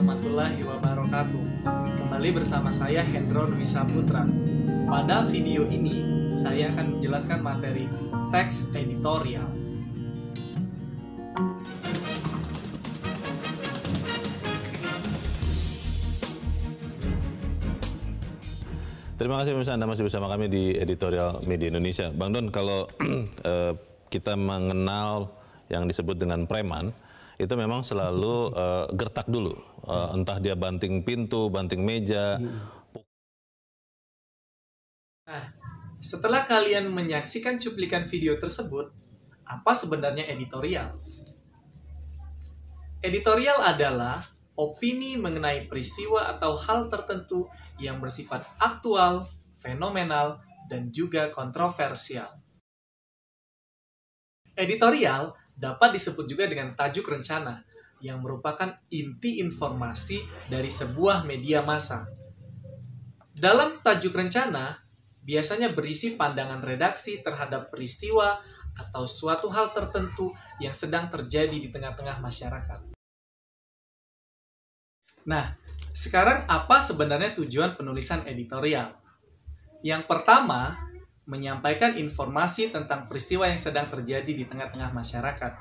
warahmatullahi wabarakatuh Kembali bersama saya Hendro Dwi Saputra Pada video ini, saya akan menjelaskan materi teks editorial Terima kasih pemirsa Anda masih bersama kami di Editorial Media Indonesia. Bang Don, kalau eh, kita mengenal yang disebut dengan preman, itu memang selalu uh, gertak dulu. Uh, entah dia banting pintu, banting meja. Nah, setelah kalian menyaksikan cuplikan video tersebut, apa sebenarnya editorial? Editorial adalah opini mengenai peristiwa atau hal tertentu yang bersifat aktual, fenomenal, dan juga kontroversial. Editorial dapat disebut juga dengan tajuk rencana, yang merupakan inti informasi dari sebuah media massa. Dalam tajuk rencana, biasanya berisi pandangan redaksi terhadap peristiwa atau suatu hal tertentu yang sedang terjadi di tengah-tengah masyarakat. Nah, sekarang apa sebenarnya tujuan penulisan editorial? Yang pertama, menyampaikan informasi tentang peristiwa yang sedang terjadi di tengah-tengah masyarakat.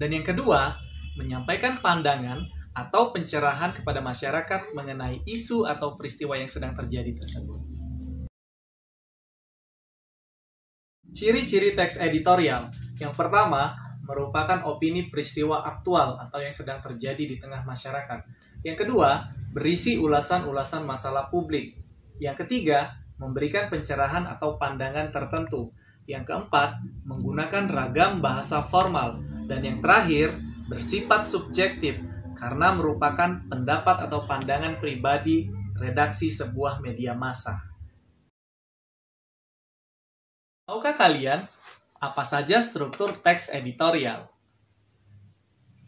Dan yang kedua, menyampaikan pandangan atau pencerahan kepada masyarakat mengenai isu atau peristiwa yang sedang terjadi tersebut. Ciri-ciri teks editorial yang pertama merupakan opini peristiwa aktual atau yang sedang terjadi di tengah masyarakat. Yang kedua, berisi ulasan-ulasan masalah publik. Yang ketiga, memberikan pencerahan atau pandangan tertentu. Yang keempat, menggunakan ragam bahasa formal. Dan yang terakhir, bersifat subjektif karena merupakan pendapat atau pandangan pribadi redaksi sebuah media massa. Tahukah kalian apa saja struktur teks editorial?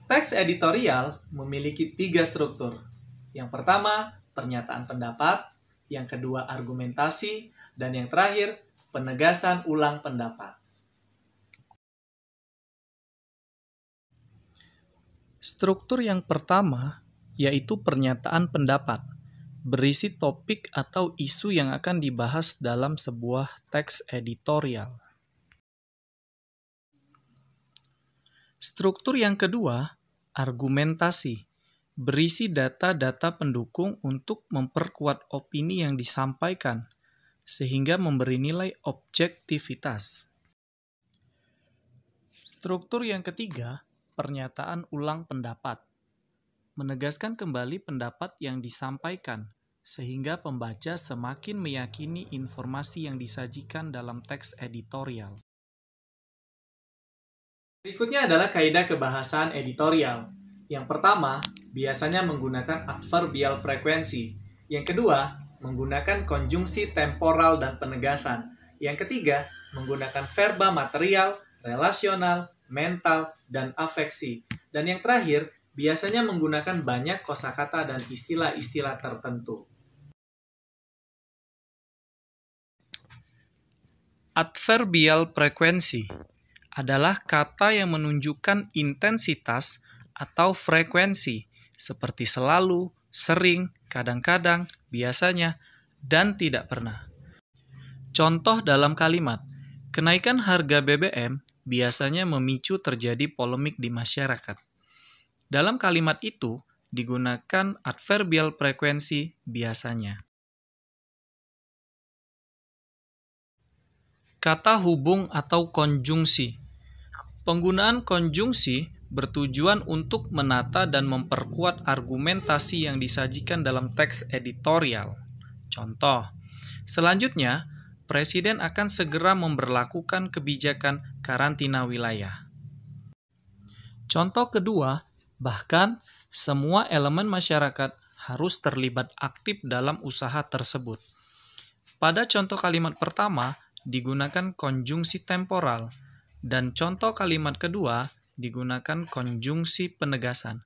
Teks editorial memiliki tiga struktur. Yang pertama, pernyataan pendapat yang kedua argumentasi, dan yang terakhir penegasan ulang pendapat. Struktur yang pertama yaitu pernyataan pendapat, berisi topik atau isu yang akan dibahas dalam sebuah teks editorial. Struktur yang kedua, argumentasi berisi data-data pendukung untuk memperkuat opini yang disampaikan, sehingga memberi nilai objektivitas. Struktur yang ketiga, pernyataan ulang pendapat. Menegaskan kembali pendapat yang disampaikan, sehingga pembaca semakin meyakini informasi yang disajikan dalam teks editorial. Berikutnya adalah kaidah kebahasaan editorial. Yang pertama, biasanya menggunakan adverbial frekuensi. Yang kedua, menggunakan konjungsi temporal dan penegasan. Yang ketiga, menggunakan verba material, relasional, mental, dan afeksi. Dan yang terakhir, biasanya menggunakan banyak kosakata dan istilah-istilah tertentu. Adverbial frekuensi adalah kata yang menunjukkan intensitas atau frekuensi seperti selalu, sering, kadang-kadang, biasanya, dan tidak pernah. Contoh dalam kalimat, kenaikan harga BBM biasanya memicu terjadi polemik di masyarakat. Dalam kalimat itu digunakan adverbial frekuensi biasanya. Kata hubung atau konjungsi. Penggunaan konjungsi bertujuan untuk menata dan memperkuat argumentasi yang disajikan dalam teks editorial. Contoh, selanjutnya presiden akan segera memberlakukan kebijakan karantina wilayah. Contoh kedua, bahkan semua elemen masyarakat harus terlibat aktif dalam usaha tersebut. Pada contoh kalimat pertama, digunakan konjungsi temporal, dan contoh kalimat kedua digunakan konjungsi penegasan.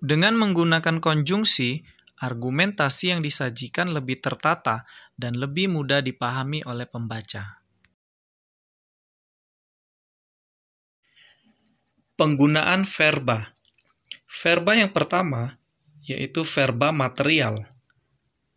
Dengan menggunakan konjungsi, argumentasi yang disajikan lebih tertata dan lebih mudah dipahami oleh pembaca. Penggunaan verba. Verba yang pertama yaitu verba material.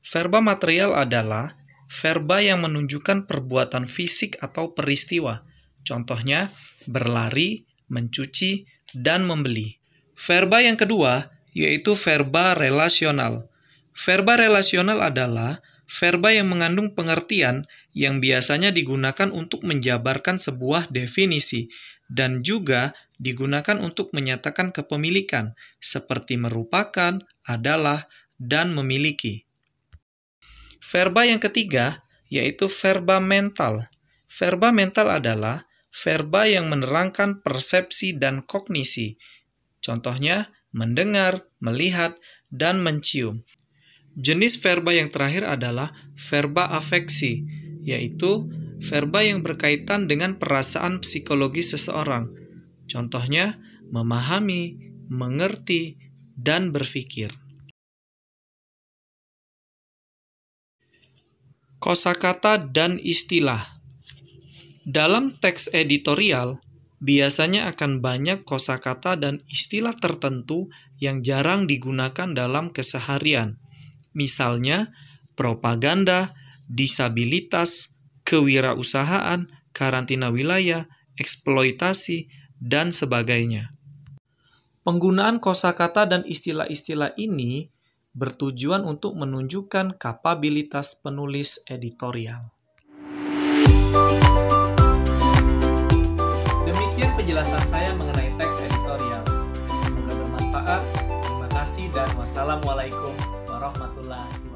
Verba material adalah verba yang menunjukkan perbuatan fisik atau peristiwa. Contohnya, berlari, mencuci, dan membeli. Verba yang kedua yaitu verba relasional. Verba relasional adalah verba yang mengandung pengertian yang biasanya digunakan untuk menjabarkan sebuah definisi dan juga digunakan untuk menyatakan kepemilikan, seperti merupakan, adalah, dan memiliki. Verba yang ketiga yaitu verba mental. Verba mental adalah verba yang menerangkan persepsi dan kognisi. Contohnya, mendengar, melihat, dan mencium. Jenis verba yang terakhir adalah verba afeksi, yaitu verba yang berkaitan dengan perasaan psikologi seseorang. Contohnya, memahami, mengerti, dan berpikir. Kosakata dan istilah dalam teks editorial, biasanya akan banyak kosakata dan istilah tertentu yang jarang digunakan dalam keseharian. Misalnya, propaganda, disabilitas, kewirausahaan, karantina wilayah, eksploitasi, dan sebagainya. Penggunaan kosakata dan istilah-istilah ini bertujuan untuk menunjukkan kapabilitas penulis editorial. Assalamualaikum warahmatullahi